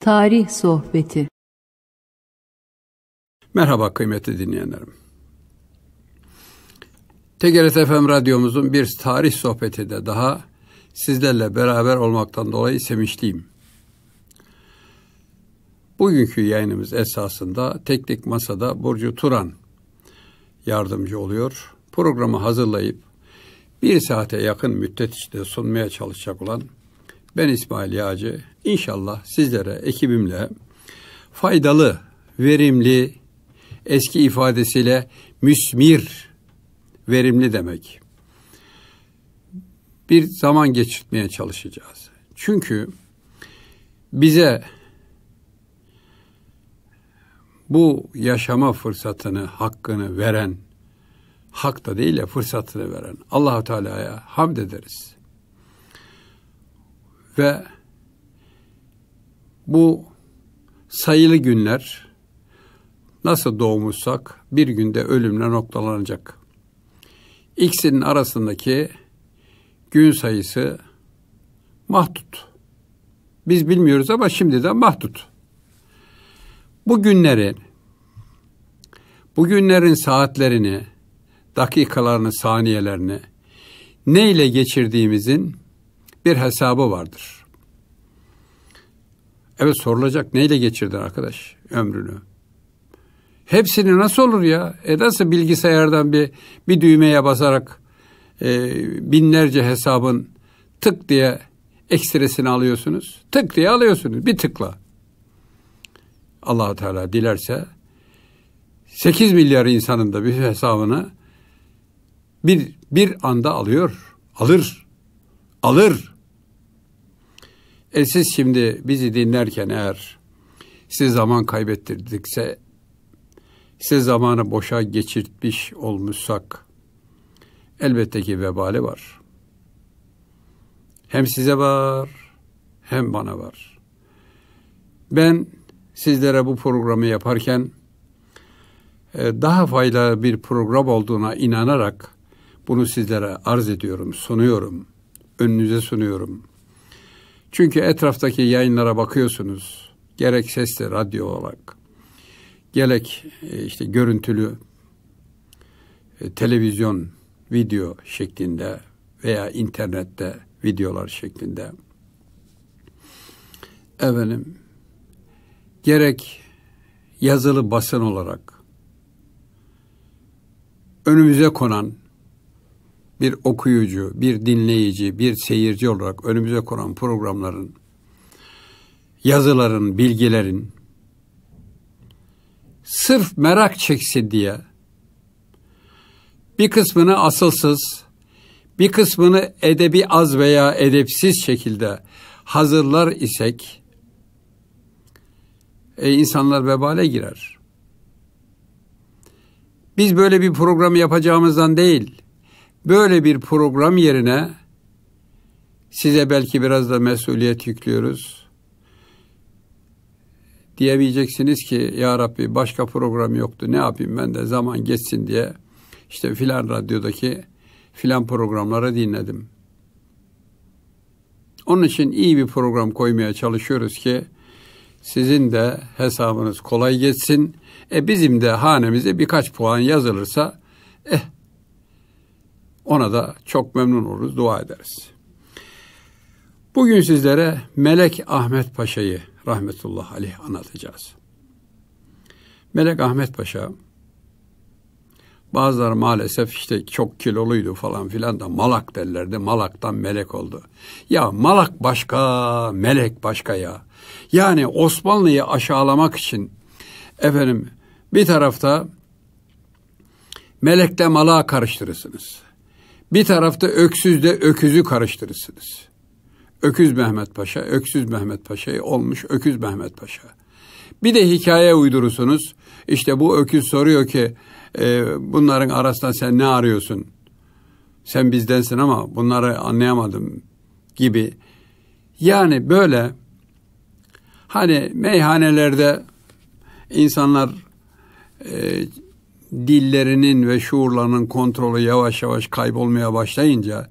Tarih Sohbeti Merhaba kıymetli dinleyenlerim. TGRT FM radyomuzun bir tarih sohbeti de daha sizlerle beraber olmaktan dolayı sevinçliyim. Bugünkü yayınımız esasında Teknik Masa'da Burcu Turan yardımcı oluyor. Programı hazırlayıp bir saate yakın müddet içinde sunmaya çalışacak olan ben İsmail Yağcı. İnşallah sizlere ekibimle faydalı, verimli, eski ifadesiyle müsmir, verimli demek. Bir zaman geçirtmeye çalışacağız. Çünkü bize bu yaşama fırsatını, hakkını veren, hak da değil ya fırsatını veren Allahu Teala'ya hamd ederiz ve bu sayılı günler nasıl doğmuşsak bir günde ölümle noktalanacak. İkisinin arasındaki gün sayısı mahdut. Biz bilmiyoruz ama şimdi de mahdut. Bu günlerin, bu günlerin saatlerini, dakikalarını, saniyelerini neyle geçirdiğimizin bir hesabı vardır. Evet sorulacak neyle geçirdin arkadaş ömrünü? Hepsini nasıl olur ya? E nasıl bilgisayardan bir bir düğmeye basarak e, binlerce hesabın tık diye ekstresini alıyorsunuz. Tık diye alıyorsunuz. Bir tıkla. Allah Teala dilerse 8 milyar insanın da bir hesabını bir bir anda alıyor. Alır alır. E siz şimdi bizi dinlerken eğer siz zaman kaybettirdikse, siz zamanı boşa geçirtmiş olmuşsak elbette ki vebali var. Hem size var, hem bana var. Ben sizlere bu programı yaparken e, daha faydalı bir program olduğuna inanarak bunu sizlere arz ediyorum, sunuyorum.'' önünüze sunuyorum. Çünkü etraftaki yayınlara bakıyorsunuz. Gerek sesli radyo olarak, gerek e, işte görüntülü e, televizyon, video şeklinde veya internette videolar şeklinde. Efendim, gerek yazılı basın olarak önümüze konan bir okuyucu, bir dinleyici, bir seyirci olarak önümüze konan programların, yazıların, bilgilerin sırf merak çeksin diye bir kısmını asılsız, bir kısmını edebi az veya edepsiz şekilde hazırlar isek e, insanlar vebale girer. Biz böyle bir program yapacağımızdan değil, Böyle bir program yerine size belki biraz da mesuliyet yüklüyoruz. Diyemeyeceksiniz ki ya Rabbi başka program yoktu ne yapayım ben de zaman geçsin diye işte filan radyodaki filan programları dinledim. Onun için iyi bir program koymaya çalışıyoruz ki sizin de hesabınız kolay geçsin. E bizim de hanemize birkaç puan yazılırsa eh ona da çok memnun oluruz, dua ederiz. Bugün sizlere Melek Ahmet Paşa'yı rahmetullah aleyh anlatacağız. Melek Ahmet Paşa bazıları maalesef işte çok kiloluydu falan filan da malak derlerdi. Malaktan melek oldu. Ya malak başka, melek başka ya. Yani Osmanlı'yı aşağılamak için efendim bir tarafta melekle malağa karıştırırsınız. Bir tarafta öksüzle öküzü karıştırırsınız. Öküz Mehmet Paşa, öksüz Mehmet Paşa'yı olmuş öküz Mehmet Paşa. Bir de hikaye uydurursunuz. İşte bu öküz soruyor ki e, bunların arasında sen ne arıyorsun? Sen bizdensin ama bunları anlayamadım gibi. Yani böyle hani meyhanelerde insanlar e, dillerinin ve şuurlarının kontrolü yavaş yavaş kaybolmaya başlayınca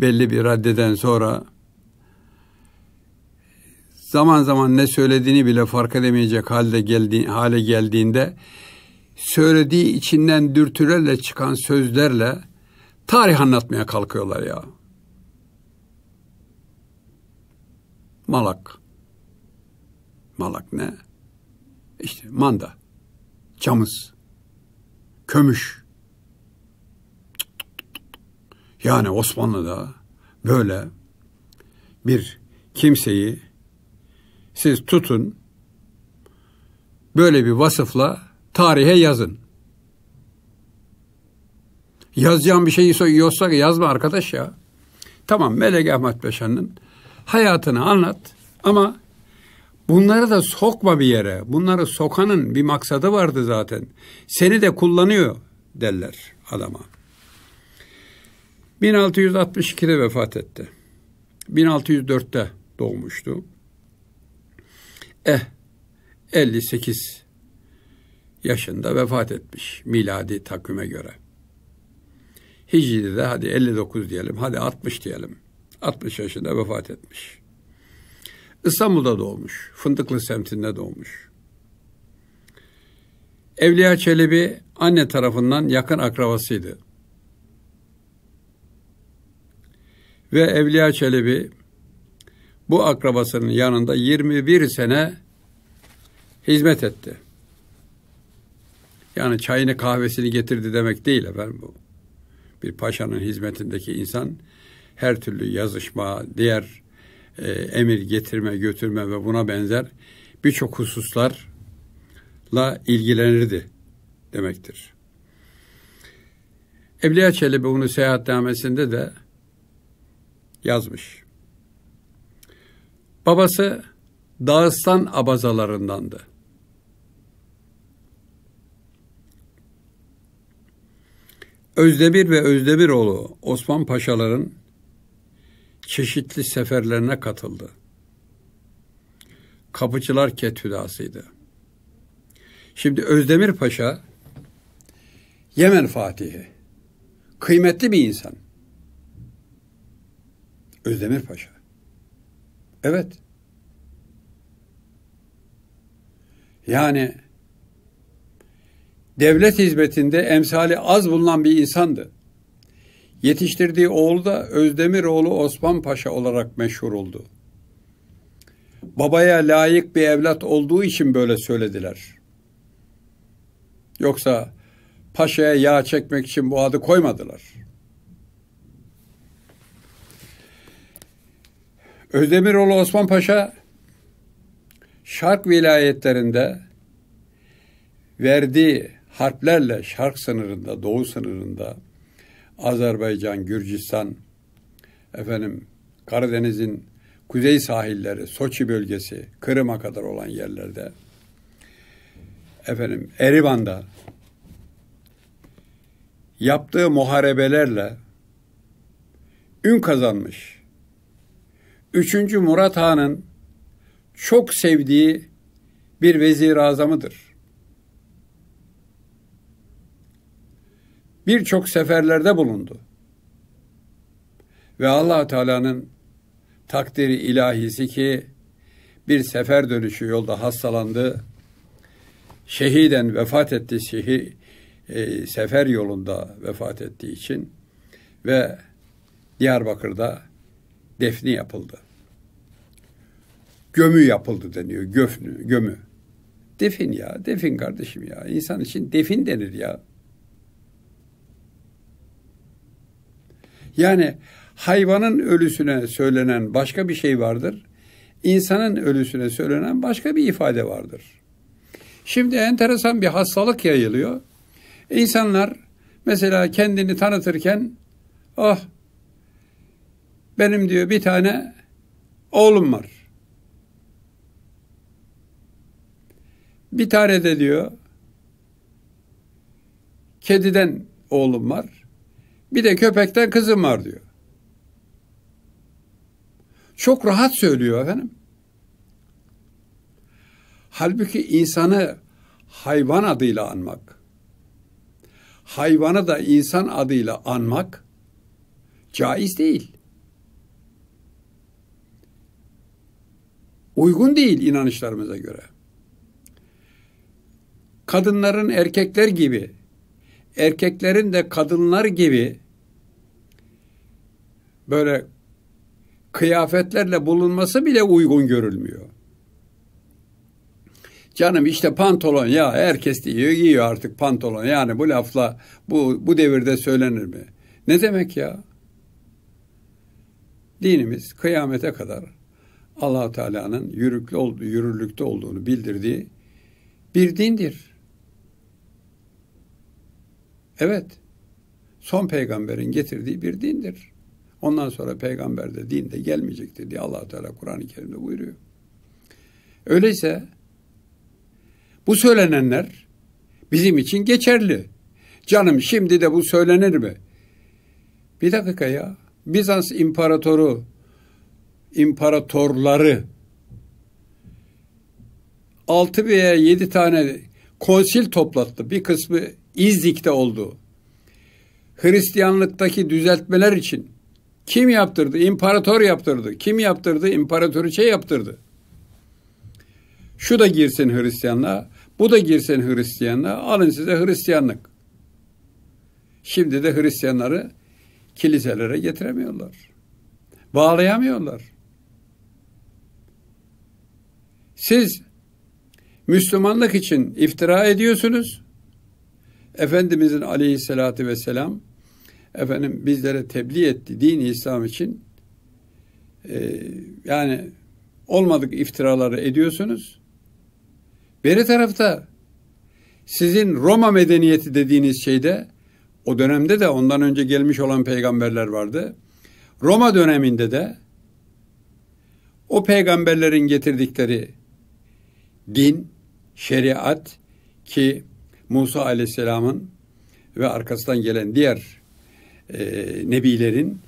belli bir raddeden sonra zaman zaman ne söylediğini bile fark edemeyecek halde geldi, hale geldiğinde söylediği içinden dürtülerle çıkan sözlerle tarih anlatmaya kalkıyorlar ya. Malak. Malak ne? İşte manda. Camız kömüş. Yani Osmanlı'da böyle bir kimseyi siz tutun böyle bir vasıfla tarihe yazın. Yazacağım bir şeyi yoksa yazma arkadaş ya. Tamam Melek Ahmet Paşa'nın hayatını anlat ama Bunları da sokma bir yere. Bunları sokanın bir maksadı vardı zaten. Seni de kullanıyor derler adama. 1662'de vefat etti. 1604'te doğmuştu. Eh 58 yaşında vefat etmiş miladi takvime göre. Hicri'de de hadi 59 diyelim, hadi 60 diyelim. 60 yaşında vefat etmiş. İstanbul'da doğmuş. Fındıklı semtinde doğmuş. Evliya Çelebi anne tarafından yakın akrabasıydı. Ve Evliya Çelebi bu akrabasının yanında 21 sene hizmet etti. Yani çayını kahvesini getirdi demek değil efendim bu. Bir paşanın hizmetindeki insan her türlü yazışma, diğer e, emir getirme, götürme ve buna benzer birçok hususlarla ilgilenirdi demektir. Evliya Çelebi bunu seyahatnamesinde de yazmış. Babası Dağıstan abazalarındandı. Özdemir ve Özdemiroğlu Osman Paşaların çeşitli seferlerine katıldı. Kapıcılar Ketüdasıydı. Şimdi Özdemir Paşa Yemen Fatihi. Kıymetli bir insan. Özdemir Paşa. Evet. Yani devlet hizmetinde emsali az bulunan bir insandı. Yetiştirdiği oğlu da Özdemiroğlu Osman Paşa olarak meşhur oldu. Babaya layık bir evlat olduğu için böyle söylediler. Yoksa paşaya yağ çekmek için bu adı koymadılar. Özdemiroğlu Osman Paşa Şark vilayetlerinde verdiği harplerle Şark sınırında, Doğu sınırında Azerbaycan, Gürcistan, efendim Karadeniz'in kuzey sahilleri, Soçi bölgesi, Kırım'a kadar olan yerlerde, efendim Erivan'da yaptığı muharebelerle ün kazanmış. Üçüncü Murat Han'ın çok sevdiği bir vezir azamıdır. birçok seferlerde bulundu. Ve allah Teala'nın takdiri ilahisi ki bir sefer dönüşü yolda hastalandı. Şehiden vefat etti şehi e, sefer yolunda vefat ettiği için ve Diyarbakır'da defni yapıldı. Gömü yapıldı deniyor. Göfnü, gömü. Defin ya, defin kardeşim ya. İnsan için defin denir ya. Yani hayvanın ölüsüne söylenen başka bir şey vardır. İnsanın ölüsüne söylenen başka bir ifade vardır. Şimdi enteresan bir hastalık yayılıyor. İnsanlar mesela kendini tanıtırken oh benim diyor bir tane oğlum var. Bir tane de diyor kediden oğlum var. Bir de köpekten kızım var diyor. Çok rahat söylüyor efendim. Halbuki insanı hayvan adıyla anmak, hayvanı da insan adıyla anmak caiz değil. Uygun değil inanışlarımıza göre. Kadınların erkekler gibi erkeklerin de kadınlar gibi böyle kıyafetlerle bulunması bile uygun görülmüyor. Canım işte pantolon ya herkes diyor giyiyor artık pantolon. Yani bu lafla bu, bu devirde söylenir mi? Ne demek ya? Dinimiz kıyamete kadar allah Teala'nın yürürlükte olduğunu bildirdiği bir dindir. Evet. Son peygamberin getirdiği bir dindir. Ondan sonra peygamber de din de gelmeyecektir diye allah Teala Kur'an-ı Kerim'de buyuruyor. Öyleyse bu söylenenler bizim için geçerli. Canım şimdi de bu söylenir mi? Bir dakika ya. Bizans imparatoru, imparatorları 6 veya 7 tane konsil toplattı. Bir kısmı İznik'te oldu. Hristiyanlıktaki düzeltmeler için kim yaptırdı? İmparator yaptırdı. Kim yaptırdı? İmparatoriçe yaptırdı. Şu da girsin Hristiyanlığa, bu da girsin Hristiyanlığa, alın size Hristiyanlık. Şimdi de Hristiyanları kiliselere getiremiyorlar. Bağlayamıyorlar. Siz Müslümanlık için iftira ediyorsunuz. Efendimizin aleyhissalatü vesselam efendim bizlere tebliğ etti din İslam için. Ee, yani olmadık iftiraları ediyorsunuz. Beri tarafta sizin Roma medeniyeti dediğiniz şeyde o dönemde de ondan önce gelmiş olan peygamberler vardı. Roma döneminde de o peygamberlerin getirdikleri din, şeriat ki Musa aleyhisselamın ve arkasından gelen diğer e, nebilerin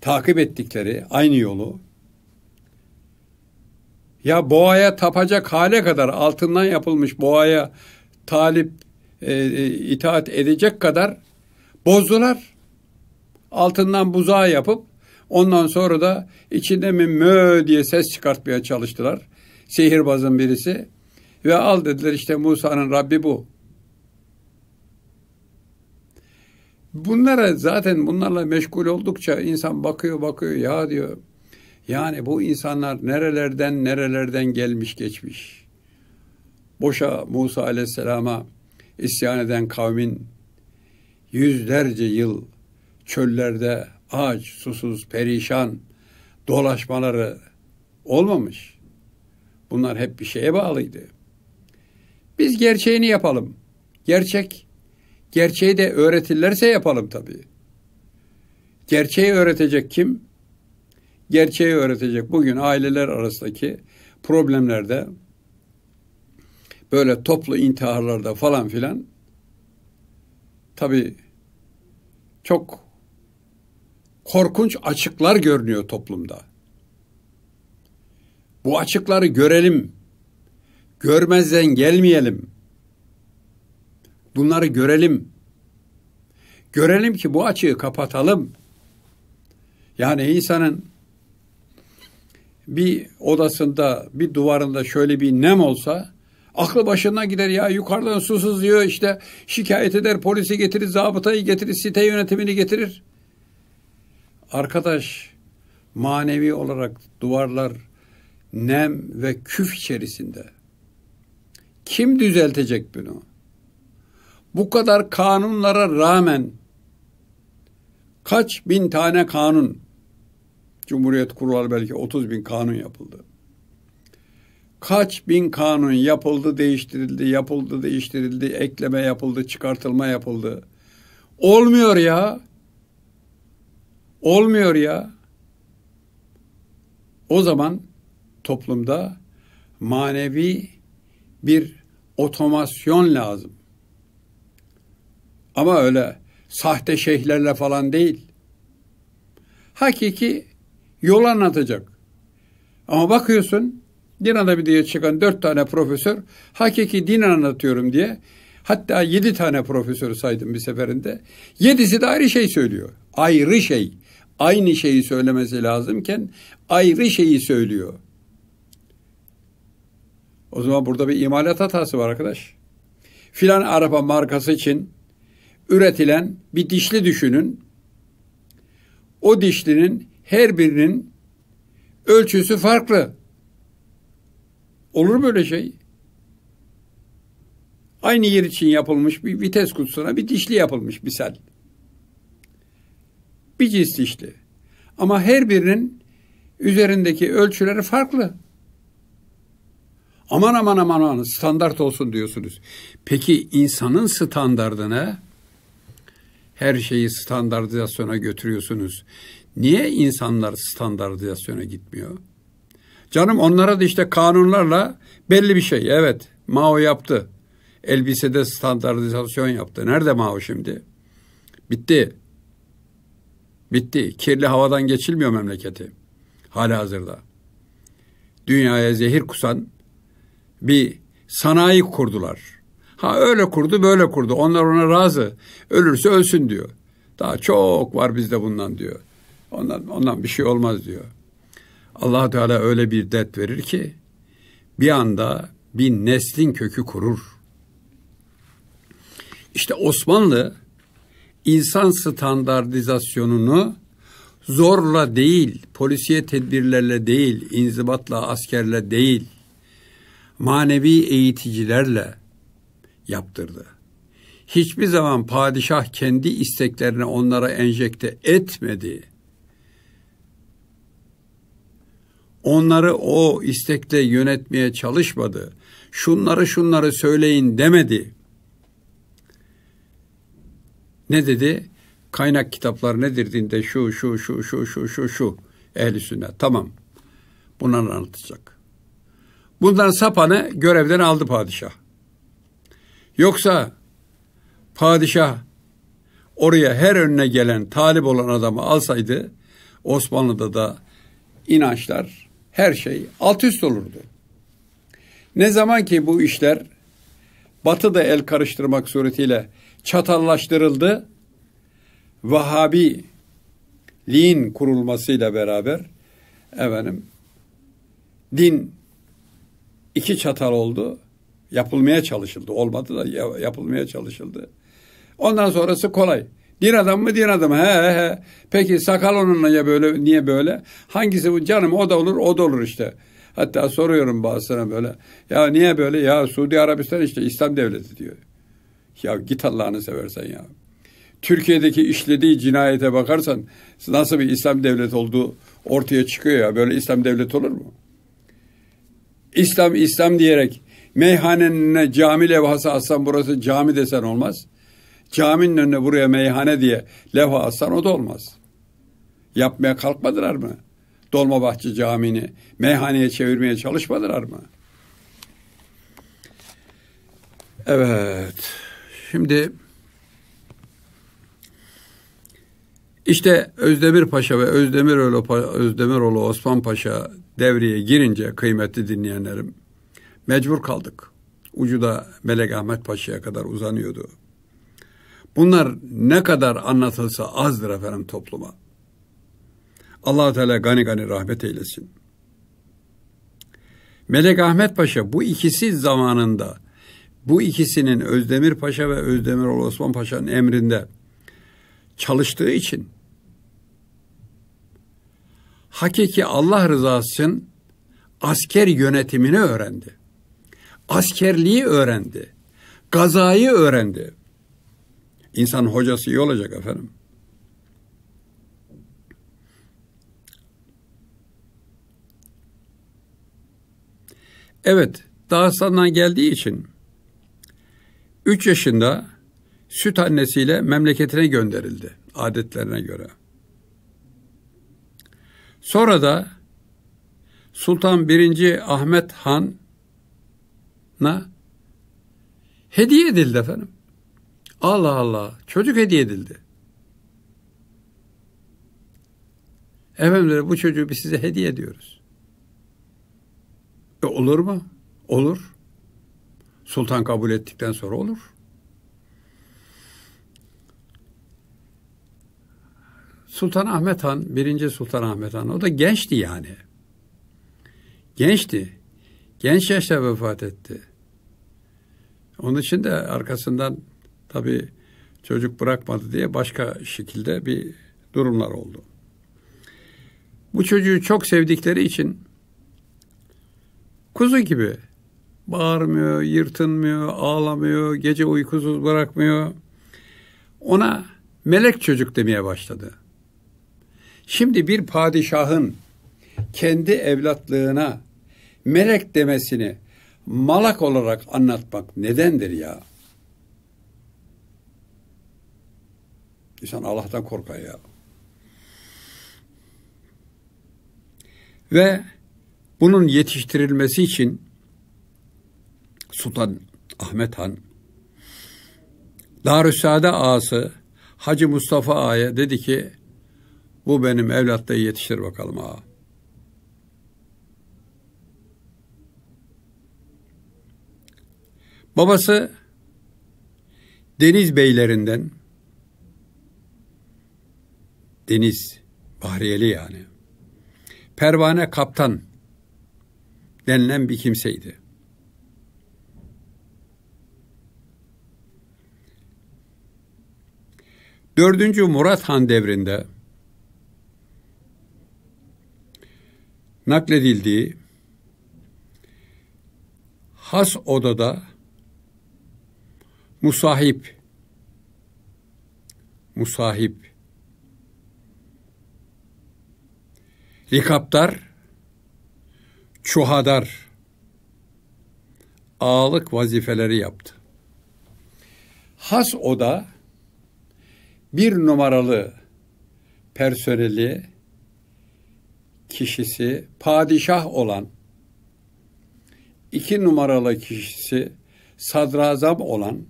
takip ettikleri aynı yolu ya boğaya tapacak hale kadar altından yapılmış boğaya talip e, e itaat edecek kadar bozdular. Altından buzağı yapıp ondan sonra da içinde mi mö diye ses çıkartmaya çalıştılar. Sihirbazın birisi ve al dediler işte Musa'nın Rabbi bu. Bunlara zaten bunlarla meşgul oldukça insan bakıyor bakıyor ya diyor. Yani bu insanlar nerelerden nerelerden gelmiş geçmiş. Boşa Musa aleyhisselama isyan eden kavmin yüzlerce yıl çöllerde ağaç susuz, perişan dolaşmaları olmamış. Bunlar hep bir şeye bağlıydı. Biz gerçeğini yapalım. Gerçek Gerçeği de öğretirlerse yapalım tabii. Gerçeği öğretecek kim? Gerçeği öğretecek bugün aileler arasındaki problemlerde böyle toplu intiharlarda falan filan tabii çok korkunç açıklar görünüyor toplumda. Bu açıkları görelim. Görmezden gelmeyelim. Bunları görelim. Görelim ki bu açığı kapatalım. Yani insanın bir odasında, bir duvarında şöyle bir nem olsa aklı başına gider ya yukarıdan su sızıyor işte şikayet eder polisi getirir, zabıtayı getirir, site yönetimini getirir. Arkadaş manevi olarak duvarlar nem ve küf içerisinde. Kim düzeltecek bunu? bu kadar kanunlara rağmen kaç bin tane kanun Cumhuriyet kurulalı belki 30 bin kanun yapıldı. Kaç bin kanun yapıldı, değiştirildi, yapıldı, değiştirildi, ekleme yapıldı, çıkartılma yapıldı. Olmuyor ya. Olmuyor ya. O zaman toplumda manevi bir otomasyon lazım. Ama öyle sahte şeyhlerle falan değil. Hakiki yol anlatacak. Ama bakıyorsun din adamı diye çıkan dört tane profesör hakiki din anlatıyorum diye hatta yedi tane profesörü saydım bir seferinde. Yedisi de ayrı şey söylüyor. Ayrı şey. Aynı şeyi söylemesi lazımken ayrı şeyi söylüyor. O zaman burada bir imalat hatası var arkadaş. Filan araba markası için üretilen bir dişli düşünün. O dişlinin her birinin ölçüsü farklı. Olur böyle şey? Aynı yer için yapılmış bir vites kutusuna bir dişli yapılmış misal. Bir cins dişli. Ama her birinin üzerindeki ölçüleri farklı. Aman aman aman aman standart olsun diyorsunuz. Peki insanın standardı ne? her şeyi standartizasyona götürüyorsunuz. Niye insanlar standartizasyona gitmiyor? Canım onlara da işte kanunlarla belli bir şey. Evet Mao yaptı. Elbisede standartizasyon yaptı. Nerede Mao şimdi? Bitti. Bitti. Kirli havadan geçilmiyor memleketi. Hala hazırda. Dünyaya zehir kusan bir sanayi kurdular. Ha öyle kurdu böyle kurdu. Onlar ona razı. Ölürse ölsün diyor. Daha çok var bizde bundan diyor. Ondan, ondan bir şey olmaz diyor. allah Teala öyle bir dert verir ki bir anda bir neslin kökü kurur. İşte Osmanlı insan standartizasyonunu zorla değil, polisiye tedbirlerle değil, inzibatla, askerle değil, manevi eğiticilerle, yaptırdı. Hiçbir zaman padişah kendi isteklerini onlara enjekte etmedi. Onları o istekte yönetmeye çalışmadı. Şunları şunları söyleyin demedi. Ne dedi? Kaynak kitaplar nedir dinde şu şu şu şu şu şu şu ehli sünnet. Tamam. Bunları anlatacak. Bundan sapanı görevden aldı padişah. Yoksa padişah oraya her önüne gelen talip olan adamı alsaydı Osmanlı'da da inançlar her şey alt üst olurdu. Ne zaman ki bu işler Batı da el karıştırmak suretiyle çatallaştırıldı. Vahabi liğin kurulmasıyla beraber efendim din iki çatal oldu yapılmaya çalışıldı. Olmadı da yapılmaya çalışıldı. Ondan sonrası kolay. Din adam mı din adamı? He he he. Peki sakal onunla ya böyle niye böyle? Hangisi bu canım o da olur o da olur işte. Hatta soruyorum bazısına böyle. Ya niye böyle? Ya Suudi Arabistan işte İslam devleti diyor. Ya git Allah'ını seversen ya. Türkiye'deki işlediği cinayete bakarsan nasıl bir İslam devleti olduğu ortaya çıkıyor ya. Böyle İslam devleti olur mu? İslam İslam diyerek Meyhanenin önüne cami levhası assan burası cami desen olmaz. Caminin önüne buraya meyhane diye levha assan o da olmaz. Yapmaya kalkmadılar mı? Dolmabahçe Camii'ni meyhaneye çevirmeye çalışmadılar mı? Evet. Şimdi işte Özdemir Paşa ve Özdemiroğlu, Özdemiroğlu Osman Paşa devreye girince kıymetli dinleyenlerim Mecbur kaldık. Ucu da Melek Ahmet Paşa'ya kadar uzanıyordu. Bunlar ne kadar anlatılsa azdır efendim topluma. allah Teala gani gani rahmet eylesin. Melek Ahmet Paşa bu ikisi zamanında bu ikisinin Özdemir Paşa ve Özdemiroğlu Osman Paşa'nın emrinde çalıştığı için hakiki Allah rızası için asker yönetimini öğrendi. Askerliği öğrendi. Gazayı öğrendi. İnsan hocası iyi olacak efendim. Evet, Dağıstan'dan geldiği için 3 yaşında süt annesiyle memleketine gönderildi adetlerine göre. Sonra da Sultan 1. Ahmet Han na hediye edildi efendim. Allah Allah çocuk hediye edildi. Efendim bu çocuğu biz size hediye ediyoruz. E olur mu? Olur. Sultan kabul ettikten sonra olur. Sultan Ahmet Han, birinci Sultan Ahmet Han, o da gençti yani. Gençti. Genç yaşta vefat etti. Onun için de arkasından tabii çocuk bırakmadı diye başka şekilde bir durumlar oldu. Bu çocuğu çok sevdikleri için kuzu gibi bağırmıyor, yırtınmıyor, ağlamıyor, gece uykusuz bırakmıyor. Ona melek çocuk demeye başladı. Şimdi bir padişahın kendi evlatlığına melek demesini malak olarak anlatmak nedendir ya? İnsan Allah'tan korkar ya. Ve bunun yetiştirilmesi için Sultan Ahmet Han Darüsade ağası Hacı Mustafa Ağa'ya dedi ki bu benim evlatlığı yetiştir bakalım ağa. Babası deniz beylerinden deniz bahriyeli yani pervane kaptan denilen bir kimseydi. Dördüncü Murat Han devrinde nakledildiği has odada Musahip. Musahip. Rikaptar, Çuhadar. Ağalık vazifeleri yaptı. Has oda bir numaralı personeli kişisi padişah olan iki numaralı kişisi sadrazam olan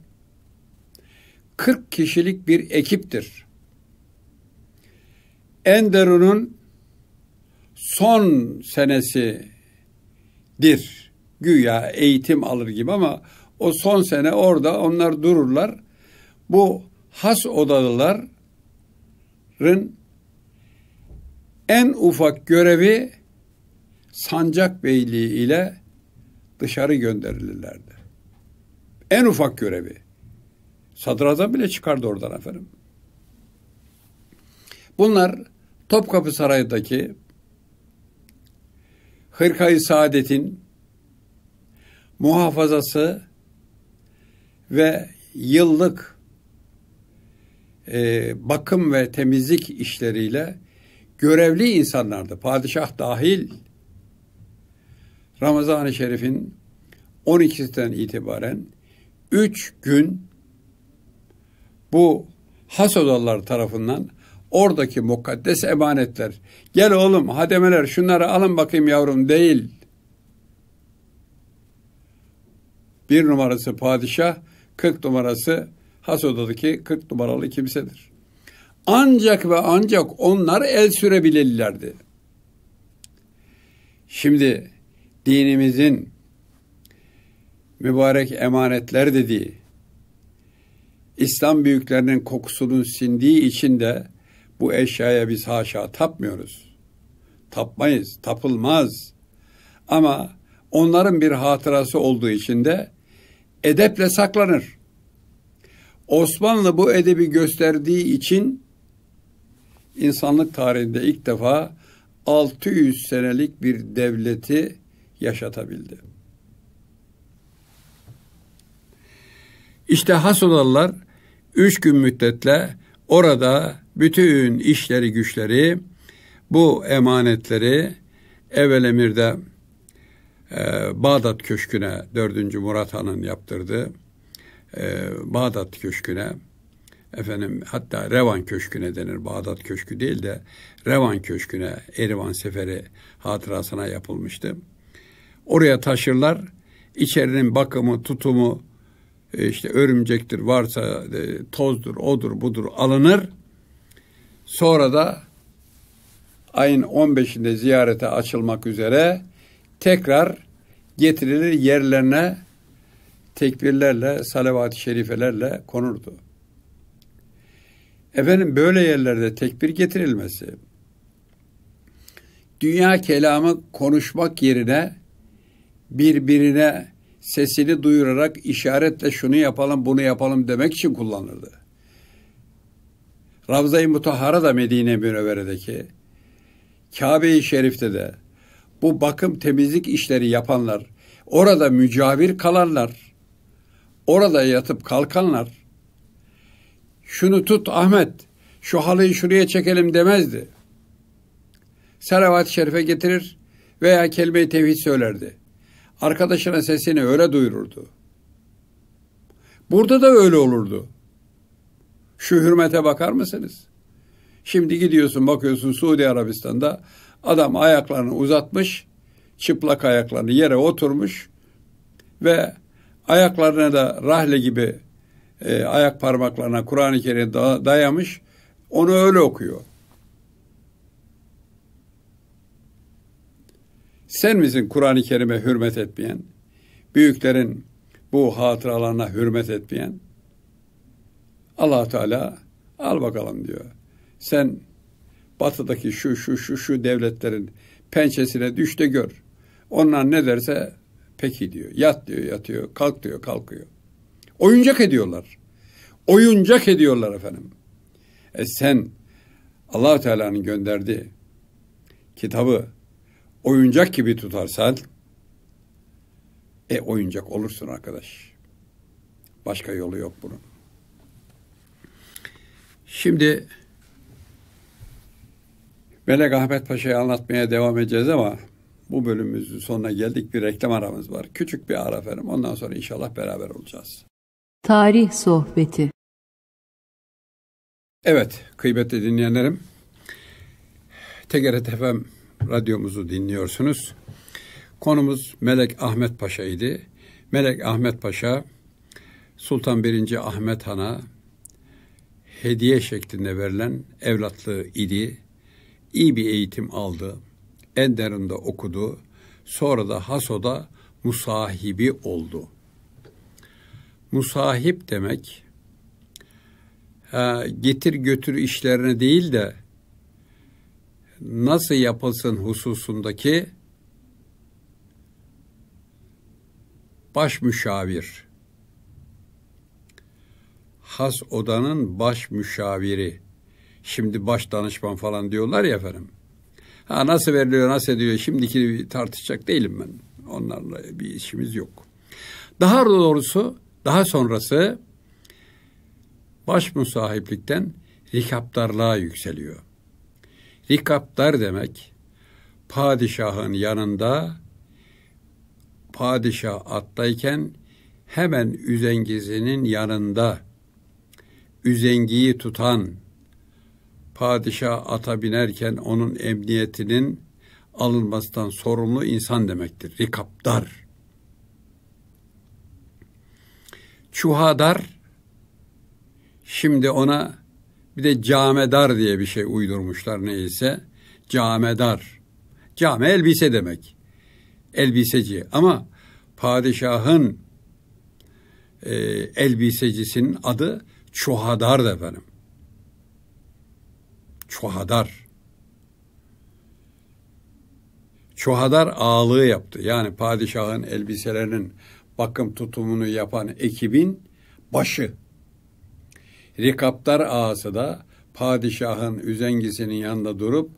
40 kişilik bir ekiptir. Enderun'un son senesidir. Güya eğitim alır gibi ama o son sene orada onlar dururlar. Bu has odalıların en ufak görevi sancak beyliği ile dışarı gönderilirlerdi. En ufak görevi. Sadrazam bile çıkardı oradan efendim. Bunlar Topkapı Sarayı'daki Hırkayı Saadet'in muhafazası ve yıllık e, bakım ve temizlik işleriyle görevli insanlardı. Padişah dahil Ramazan-ı Şerif'in 12'sinden itibaren 3 gün bu hasodalar tarafından oradaki mukaddes emanetler. Gel oğlum hademeler şunları alın bakayım yavrum değil. Bir numarası padişah, kırk numarası hasodadaki kırk numaralı kimsedir. Ancak ve ancak onlar el sürebilirlerdi. Şimdi dinimizin mübarek emanetler dediği İslam büyüklerinin kokusunun sindiği için de bu eşyaya biz haşa tapmıyoruz. Tapmayız, tapılmaz. Ama onların bir hatırası olduğu için de edeple saklanır. Osmanlı bu edebi gösterdiği için insanlık tarihinde ilk defa 600 senelik bir devleti yaşatabildi. İşte hasodallar üç gün müddetle orada bütün işleri güçleri bu emanetleri evvel emirde e, Bağdat Köşkü'ne 4. Murat Han'ın yaptırdı. E, Bağdat Köşkü'ne efendim hatta Revan Köşkü'ne denir. Bağdat Köşkü değil de Revan Köşkü'ne Erivan Seferi hatırasına yapılmıştı. Oraya taşırlar. İçerinin bakımı, tutumu, e, işte örümcektir varsa e, tozdur odur budur alınır. Sonra da ayın 15'inde ziyarete açılmak üzere tekrar getirilir yerlerine tekbirlerle, salavat-ı şerifelerle konurdu. Efendim böyle yerlerde tekbir getirilmesi, dünya kelamı konuşmak yerine birbirine sesini duyurarak işaretle şunu yapalım bunu yapalım demek için kullanırdı. Ravza-i Mutahhara da Medine Münevvere'deki, Kabe-i Şerif'te de bu bakım temizlik işleri yapanlar, orada mücavir kalanlar, orada yatıp kalkanlar, şunu tut Ahmet, şu halıyı şuraya çekelim demezdi. Salavat-ı şerife getirir veya kelime-i tevhid söylerdi. Arkadaşına sesini öyle duyururdu. Burada da öyle olurdu. Şu hürmete bakar mısınız? Şimdi gidiyorsun bakıyorsun Suudi Arabistan'da adam ayaklarını uzatmış, çıplak ayaklarını yere oturmuş ve ayaklarına da rahle gibi e, ayak parmaklarına Kur'an-ı Kerim dayamış onu öyle okuyor. Sen misin Kur'an-ı Kerim'e hürmet etmeyen? Büyüklerin bu hatıralarına hürmet etmeyen? allah Teala al bakalım diyor. Sen batıdaki şu şu şu şu devletlerin pençesine düş de gör. Onlar ne derse peki diyor. Yat diyor yatıyor. Kalk diyor kalkıyor. Oyuncak ediyorlar. Oyuncak ediyorlar efendim. E sen allah Teala'nın gönderdiği kitabı oyuncak gibi tutarsan e oyuncak olursun arkadaş. Başka yolu yok bunun. Şimdi Melek Ahmet Paşa'yı anlatmaya devam edeceğiz ama bu bölümümüzün sonuna geldik. Bir reklam aramız var. Küçük bir ara efendim. Ondan sonra inşallah beraber olacağız. Tarih Sohbeti Evet kıymetli dinleyenlerim. TGRT efem radyomuzu dinliyorsunuz. Konumuz Melek Ahmet Paşa idi. Melek Ahmet Paşa Sultan 1. Ahmet Han'a hediye şeklinde verilen evlatlığı idi. İyi bir eğitim aldı. Enderun'da okudu. Sonra da Haso'da musahibi oldu. Musahip demek getir götür işlerine değil de nasıl yapılsın hususundaki baş müşavir has odanın baş müşaviri şimdi baş danışman falan diyorlar ya efendim ha nasıl veriliyor nasıl ediyor şimdiki tartışacak değilim ben onlarla bir işimiz yok daha doğrusu daha sonrası baş müsahiplikten rikaptarlığa yükseliyor Rikaptar demek padişahın yanında padişah attayken hemen üzengizinin yanında üzengiyi tutan padişah ata binerken onun emniyetinin alınmasından sorumlu insan demektir. Rikaptar. Çuhadar şimdi ona bir de camedar diye bir şey uydurmuşlar neyse. Camedar. Came elbise demek. Elbiseci. Ama padişahın e, elbisecisinin adı Çuhadar da efendim. Çuhadar. Çuhadar ağlığı yaptı. Yani padişahın elbiselerinin bakım tutumunu yapan ekibin başı. Rikaptar ağası da padişahın üzengisinin yanında durup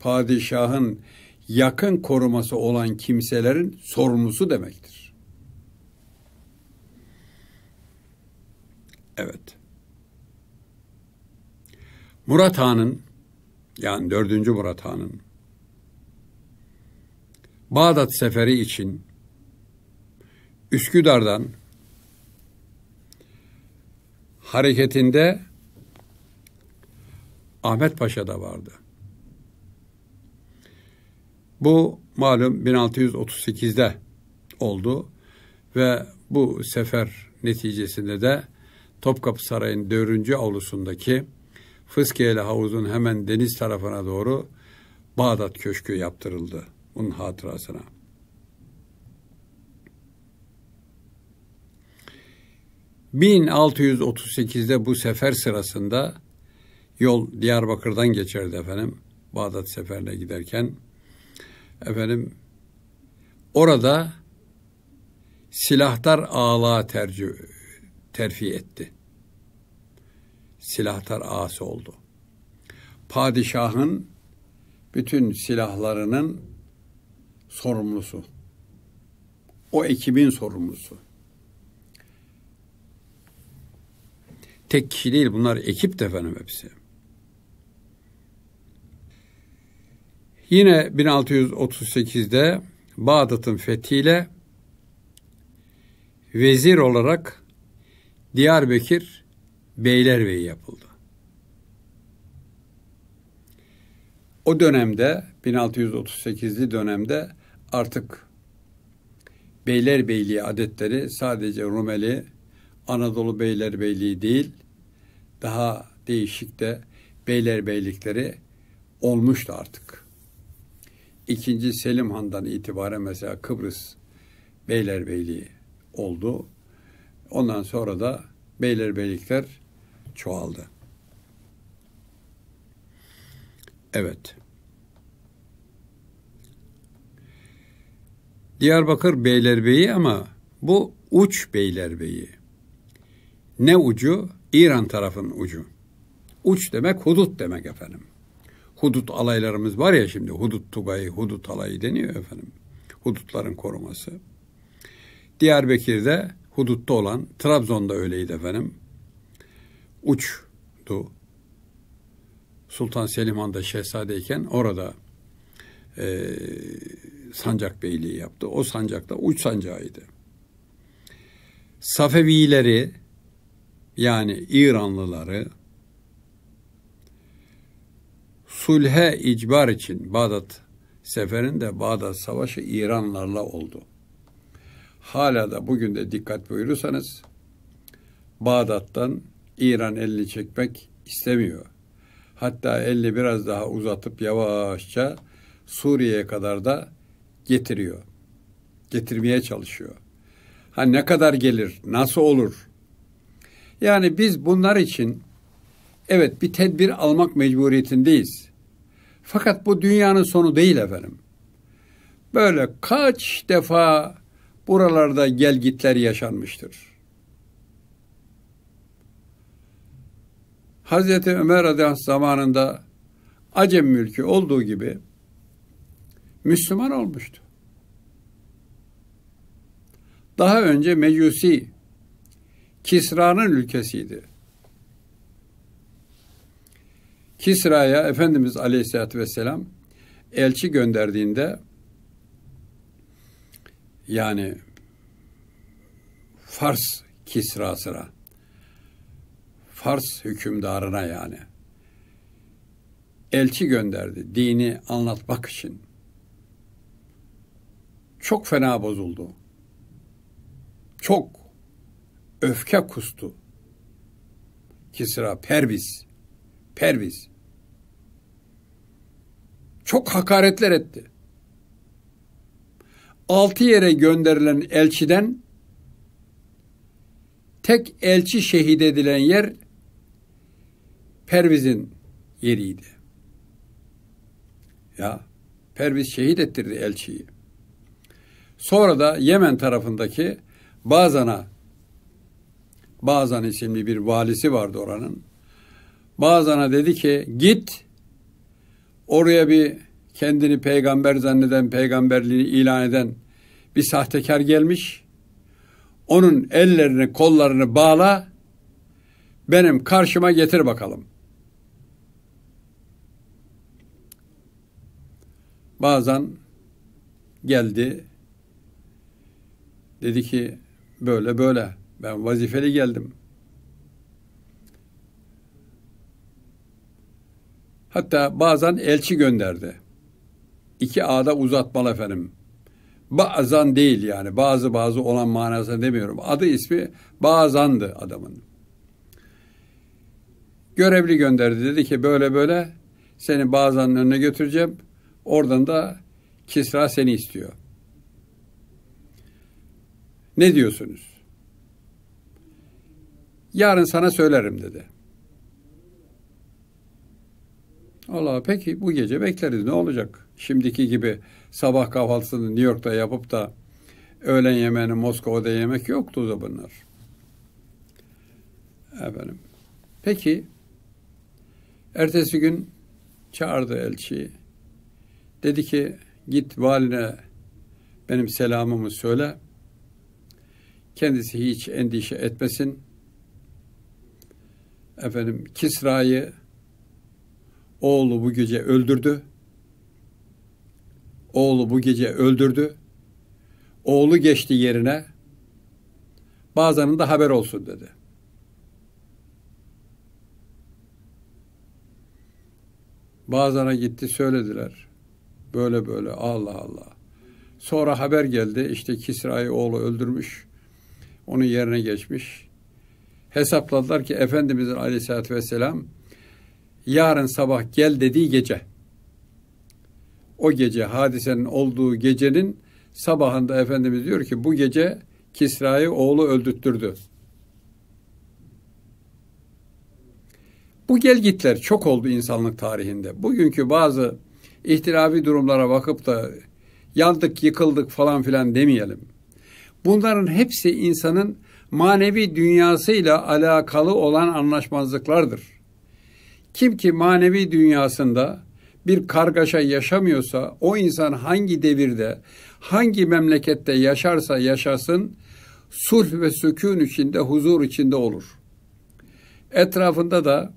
padişahın yakın koruması olan kimselerin sorumlusu demektir. Evet. Murat Han'ın yani 4. Murat Han'ın Bağdat seferi için Üsküdar'dan hareketinde Ahmet Paşa da vardı. Bu malum 1638'de oldu ve bu sefer neticesinde de Topkapı Sarayı'nın dördüncü avlusundaki Fıskiyeli Havuz'un hemen deniz tarafına doğru Bağdat Köşkü yaptırıldı bunun hatırasına. 1638'de bu sefer sırasında yol Diyarbakır'dan geçerdi efendim. Bağdat seferine giderken efendim orada silahtar ağalığa tercih, terfi etti. Silahtar ağası oldu. Padişahın bütün silahlarının sorumlusu. O ekibin sorumlusu. Tek kişi değil bunlar ekip de efendim hepsi. Yine 1638'de Bağdat'ın fethiyle vezir olarak Diyarbakır Beylerbeyi yapıldı. O dönemde 1638'li dönemde artık Beylerbeyliği adetleri sadece Rumeli, Anadolu Beylerbeyliği değil, daha değişik de beylerbeylikleri olmuştu artık. İkinci Selim Han'dan itibaren mesela Kıbrıs Beylerbeyliği oldu. Ondan sonra da beylerbeylikler çoğaldı. Evet. Diyarbakır Beylerbeyi ama bu uç Beylerbeyi. Ne ucu? İran tarafının ucu. Uç demek hudut demek efendim. Hudut alaylarımız var ya şimdi hudut tugayı, hudut alayı deniyor efendim. Hudutların koruması. Diyarbakır'da hudutta olan, Trabzon'da öyleydi efendim. Uçtu. Sultan Selim Han'da şehzadeyken orada e, sancak beyliği yaptı. O sancakta uç sancağıydı. Safevileri yani İranlıları sulhe icbar için Bağdat seferinde Bağdat Savaşı İranlarla oldu. Hala da bugün de dikkat buyurursanız Bağdat'tan İran elini çekmek istemiyor. Hatta elini biraz daha uzatıp yavaşça Suriye'ye kadar da getiriyor. Getirmeye çalışıyor. Ha ne kadar gelir, nasıl olur? Yani biz bunlar için evet bir tedbir almak mecburiyetindeyiz. Fakat bu dünyanın sonu değil efendim. Böyle kaç defa buralarda gelgitler yaşanmıştır. Hazreti Ömer radıyallahu zamanında Acem mülkü olduğu gibi Müslüman olmuştu. Daha önce Mecusi Kisra'nın ülkesiydi. Kisra'ya Efendimiz Aleyhisselatü Vesselam elçi gönderdiğinde yani Fars Kisra'sına Fars hükümdarına yani elçi gönderdi dini anlatmak için. Çok fena bozuldu. Çok öfke kustu. Kisra Perviz, Perviz Çok hakaretler etti. Altı yere gönderilen elçiden tek elçi şehit edilen yer Perviz'in yeriydi. Ya Perviz şehit ettirdi elçiyi. Sonra da Yemen tarafındaki Bazan'a Bazan isimli bir valisi vardı oranın. Bazan'a dedi ki git oraya bir kendini peygamber zanneden, peygamberliğini ilan eden bir sahtekar gelmiş. Onun ellerini, kollarını bağla, benim karşıma getir bakalım. Bazen geldi, dedi ki böyle böyle ben vazifeli geldim. Hatta bazen elçi gönderdi. İki ağda uzatmalı efendim. Bazen değil yani bazı bazı olan manasını demiyorum. Adı ismi bazandı adamın. Görevli gönderdi dedi ki böyle böyle seni bazanın önüne götüreceğim. Oradan da Kisra seni istiyor. Ne diyorsunuz? Yarın sana söylerim dedi. Allah peki bu gece bekleriz ne olacak? Şimdiki gibi sabah kahvaltısını New York'ta yapıp da öğlen yemeğini Moskova'da yemek yoktu da bunlar. Efendim. Peki ertesi gün çağırdı elçiyi. Dedi ki git valine benim selamımı söyle. Kendisi hiç endişe etmesin efendim Kisra'yı oğlu bu gece öldürdü. Oğlu bu gece öldürdü. Oğlu geçti yerine. bazanın da haber olsun dedi. Bazana gitti söylediler. Böyle böyle Allah Allah. Sonra haber geldi işte Kisra'yı oğlu öldürmüş. Onun yerine geçmiş hesapladılar ki Efendimizin aleyhissalatü vesselam yarın sabah gel dediği gece o gece hadisenin olduğu gecenin sabahında Efendimiz diyor ki bu gece Kisra'yı oğlu öldürttürdü. Bu gel gitler çok oldu insanlık tarihinde. Bugünkü bazı ihtilafi durumlara bakıp da yandık, yıkıldık falan filan demeyelim. Bunların hepsi insanın manevi dünyasıyla alakalı olan anlaşmazlıklardır. Kim ki manevi dünyasında bir kargaşa yaşamıyorsa o insan hangi devirde, hangi memlekette yaşarsa yaşasın sulh ve sükun içinde, huzur içinde olur. Etrafında da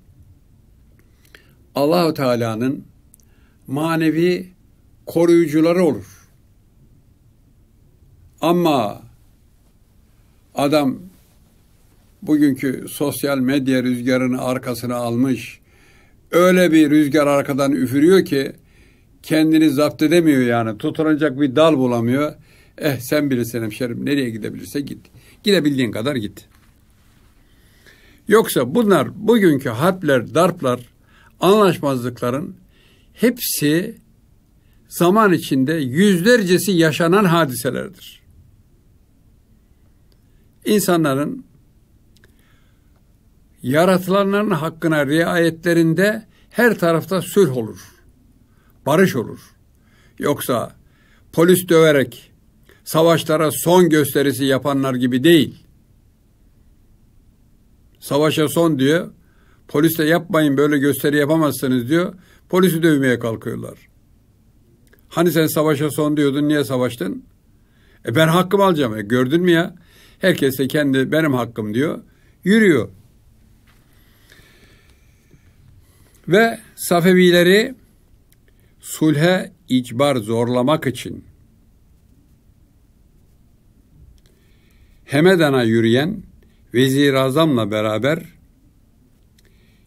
Allahu Teala'nın manevi koruyucuları olur. Ama Adam bugünkü sosyal medya rüzgarını arkasına almış. Öyle bir rüzgar arkadan üfürüyor ki kendini zapt edemiyor yani. Tutunacak bir dal bulamıyor. Eh sen bilirsin hemşerim nereye gidebilirse git. Gidebildiğin kadar git. Yoksa bunlar bugünkü harpler, darplar, anlaşmazlıkların hepsi zaman içinde yüzlercesi yaşanan hadiselerdir insanların yaratılanların hakkına riayetlerinde her tarafta sülh olur. Barış olur. Yoksa polis döverek savaşlara son gösterisi yapanlar gibi değil. Savaşa son diyor. Polis de yapmayın böyle gösteri yapamazsınız diyor. Polisi dövmeye kalkıyorlar. Hani sen savaşa son diyordun niye savaştın? E ben hakkımı alacağım. E gördün mü ya? Herkese kendi benim hakkım diyor. Yürüyor. Ve Safevileri sulhe icbar zorlamak için Hemedan'a yürüyen Vezir Azam'la beraber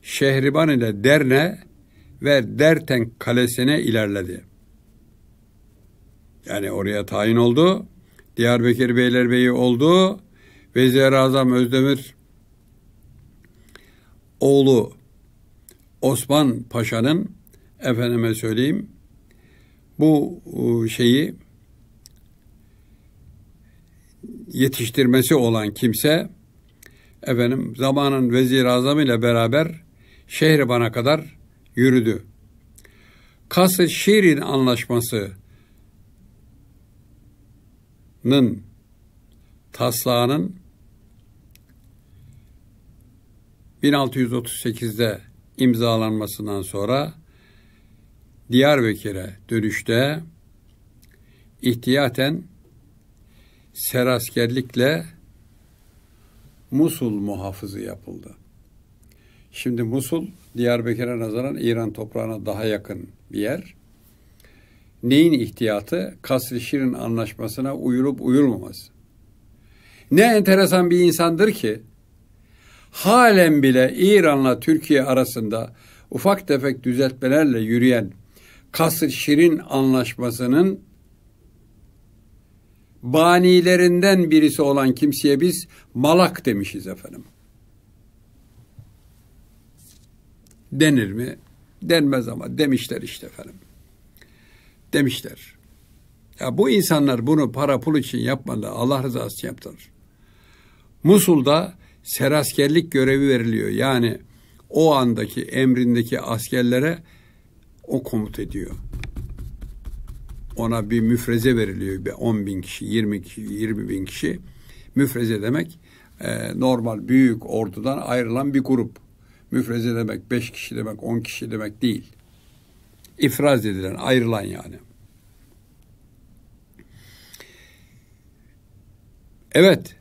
Şehriban ile Derne ve Derten kalesine ilerledi. Yani oraya tayin oldu. Diyarbakır Beylerbeyi oldu. Vezir Azam Özdemir oğlu Osman Paşa'nın efendime söyleyeyim bu e, şeyi yetiştirmesi olan kimse efendim zamanın vezir azam ile beraber Şehriban'a kadar yürüdü. Kasr Şirin anlaşmasının taslağının 1638'de imzalanmasından sonra Diyarbakır'a dönüşte ihtiyaten seraskerlikle Musul muhafızı yapıldı. Şimdi Musul Diyarbakır'a nazaran İran toprağına daha yakın bir yer. Neyin ihtiyatı? Kasr-ı Şirin anlaşmasına uyulup uyulmaması. Ne enteresan bir insandır ki halen bile İran'la Türkiye arasında ufak tefek düzeltmelerle yürüyen Kasır Şirin anlaşmasının banilerinden birisi olan kimseye biz malak demişiz efendim. Denir mi? Denmez ama demişler işte efendim. Demişler. Ya bu insanlar bunu para pul için yapmadı. Allah rızası için yaptılar. Musul'da seraskerlik görevi veriliyor. Yani o andaki emrindeki askerlere o komut ediyor. Ona bir müfreze veriliyor. 10 bin kişi, 20, 20 bin kişi. Müfreze demek e, normal büyük ordudan ayrılan bir grup. Müfreze demek 5 kişi demek, 10 kişi demek değil. İfraz edilen, ayrılan yani. Evet,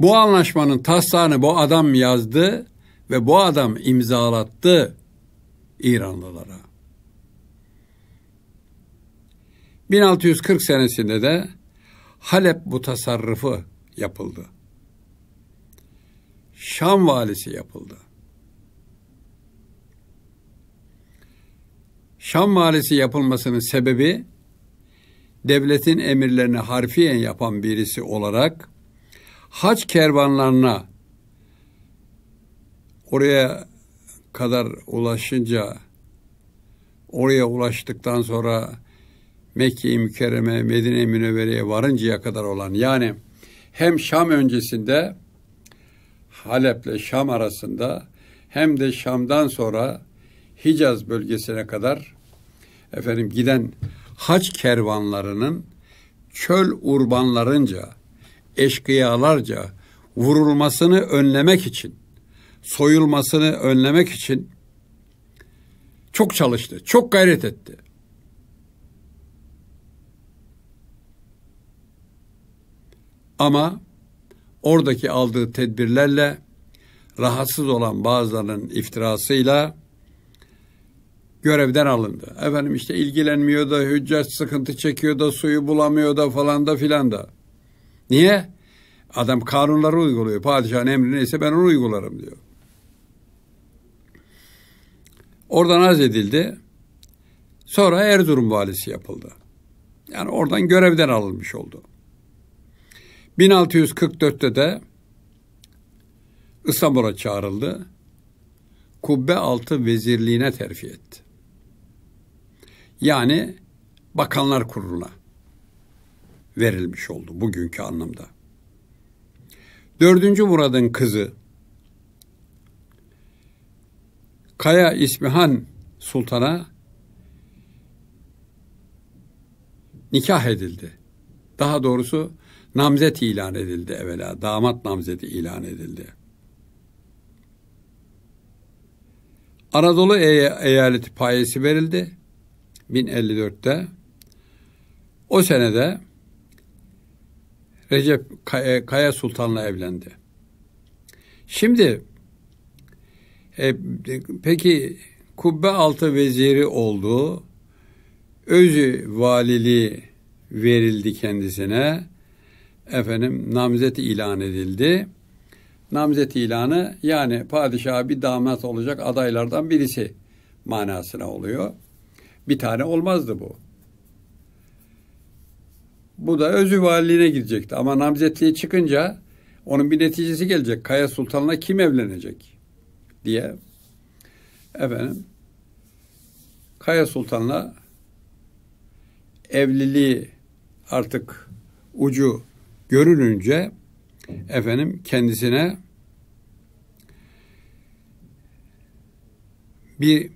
bu anlaşmanın taslağını bu adam yazdı ve bu adam imzalattı İranlılara. 1640 senesinde de Halep bu tasarrufu yapıldı. Şam valisi yapıldı. Şam valisi yapılmasının sebebi devletin emirlerini harfiyen yapan birisi olarak hac kervanlarına oraya kadar ulaşınca oraya ulaştıktan sonra Mekke-i Mükerreme, Medine-i Münevvere'ye varıncaya kadar olan yani hem Şam öncesinde Halep ile Şam arasında hem de Şam'dan sonra Hicaz bölgesine kadar efendim giden haç kervanlarının çöl urbanlarınca eşkıyalarca vurulmasını önlemek için, soyulmasını önlemek için çok çalıştı, çok gayret etti. Ama oradaki aldığı tedbirlerle rahatsız olan bazılarının iftirasıyla görevden alındı. Efendim işte ilgilenmiyor da, hüccaç sıkıntı çekiyor da, suyu bulamıyor da falan da filan da. Niye? Adam kanunları uyguluyor. Padişahın emri neyse ben onu uygularım diyor. Oradan az edildi. Sonra Erzurum valisi yapıldı. Yani oradan görevden alınmış oldu. 1644'te de İstanbul'a çağrıldı. Kubbe altı vezirliğine terfi etti. Yani bakanlar kuruluna verilmiş oldu bugünkü anlamda. Dördüncü Murad'ın kızı Kaya İsmihan Sultan'a nikah edildi. Daha doğrusu namzet ilan edildi evvela. Damat namzeti ilan edildi. Anadolu e- eyaleti payesi verildi 1054'te. O senede Recep e, Kaya Sultan'la evlendi. Şimdi e, e, peki kubbe altı veziri oldu. Özü valiliği verildi kendisine. Efendim namzet ilan edildi. Namzet ilanı yani padişaha bir damat olacak adaylardan birisi manasına oluyor. Bir tane olmazdı bu. Bu da özü valiliğine gidecekti. Ama namzetliğe çıkınca onun bir neticesi gelecek. Kaya Sultan'la kim evlenecek diye. Efendim Kaya Sultan'la evliliği artık ucu görününce efendim kendisine bir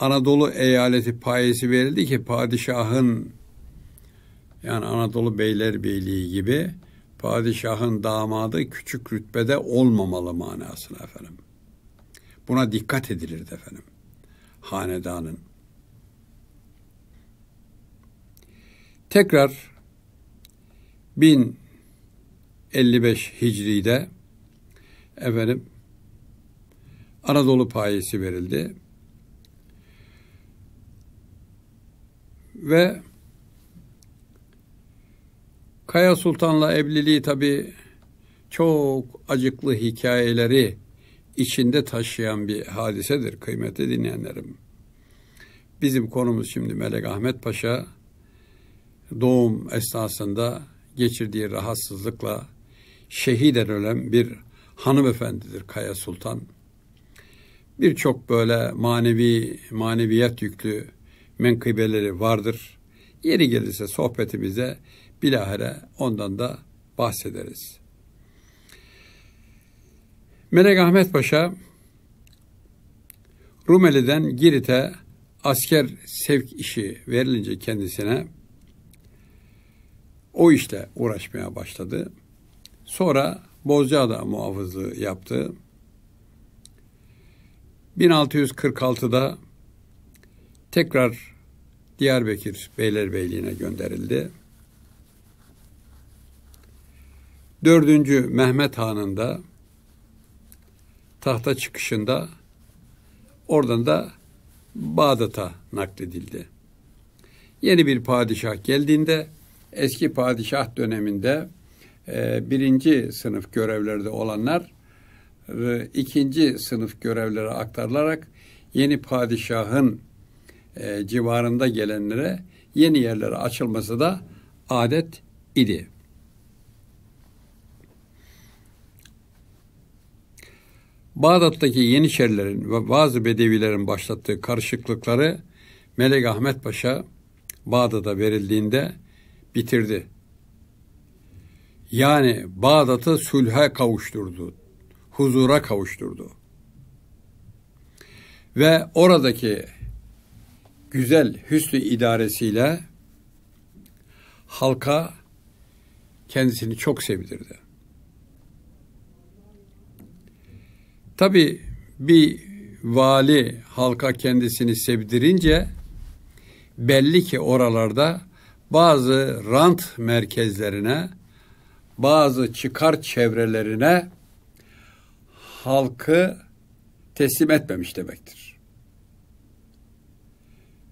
Anadolu eyaleti payesi verildi ki padişahın yani Anadolu Beylerbeyliği gibi padişahın damadı küçük rütbede olmamalı manasına efendim. Buna dikkat edilirdi efendim. Hanedanın. Tekrar 1055 Hicri'de efendim Anadolu payesi verildi. ve Kaya Sultan'la evliliği tabi çok acıklı hikayeleri içinde taşıyan bir hadisedir kıymetli dinleyenlerim. Bizim konumuz şimdi Melek Ahmet Paşa doğum esnasında geçirdiği rahatsızlıkla şehit ölen bir hanımefendidir Kaya Sultan. Birçok böyle manevi maneviyet yüklü menkıbeleri vardır. Yeri gelirse sohbetimize bilahare ondan da bahsederiz. Melek Ahmet Paşa Rumeli'den Girit'e asker sevk işi verilince kendisine o işle uğraşmaya başladı. Sonra Bozcaada muhafızlığı yaptı. 1646'da tekrar Diyarbakır Beylerbeyliği'ne gönderildi. Dördüncü Mehmet Han'ın da tahta çıkışında oradan da Bağdat'a nakledildi. Yeni bir padişah geldiğinde eski padişah döneminde e, birinci sınıf görevlerde olanlar ikinci sınıf görevlere aktarılarak yeni padişahın e, civarında gelenlere yeni yerlere açılması da adet idi. Bağdat'taki Yeniçerilerin ve bazı Bedevilerin başlattığı karışıklıkları Melek Ahmet Paşa Bağdat'a verildiğinde bitirdi. Yani Bağdat'ı sülhe kavuşturdu, huzura kavuşturdu. Ve oradaki güzel hüsnü idaresiyle halka kendisini çok sevdirdi. Tabi bir vali halka kendisini sevdirince belli ki oralarda bazı rant merkezlerine, bazı çıkar çevrelerine halkı teslim etmemiş demektir.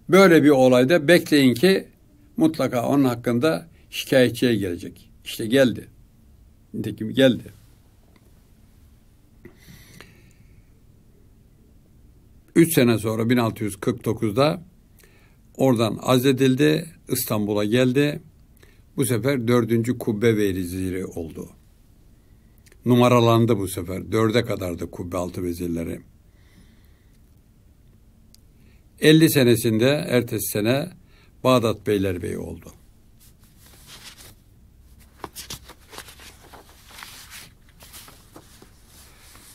Böyle bir olayda bekleyin ki mutlaka onun hakkında şikayetçiye gelecek. İşte geldi. Nitekim geldi. Üç sene sonra 1649'da oradan azledildi, İstanbul'a geldi. Bu sefer dördüncü kubbe veziri oldu. Numaralandı bu sefer. Dörde kadardı kubbe altı vezirleri. 50 senesinde ertesi sene Bağdat Beylerbeyi oldu.